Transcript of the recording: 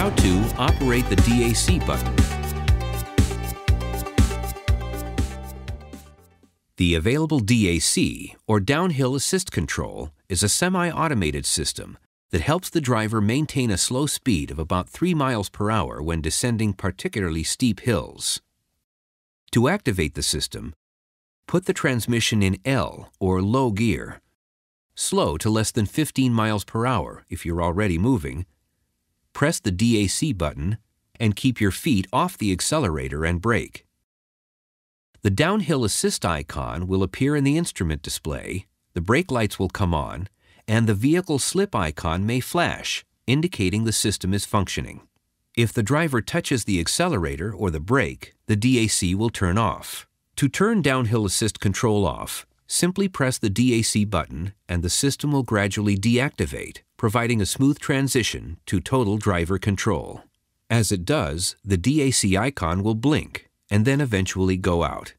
how to operate the DAC button. The available DAC, or Downhill Assist Control, is a semi-automated system that helps the driver maintain a slow speed of about 3 miles per hour when descending particularly steep hills. To activate the system, put the transmission in L or low gear, slow to less than 15 miles per hour if you're already moving, press the DAC button and keep your feet off the accelerator and brake. The downhill assist icon will appear in the instrument display, the brake lights will come on, and the vehicle slip icon may flash, indicating the system is functioning. If the driver touches the accelerator or the brake, the DAC will turn off. To turn downhill assist control off, Simply press the DAC button and the system will gradually deactivate, providing a smooth transition to total driver control. As it does, the DAC icon will blink and then eventually go out.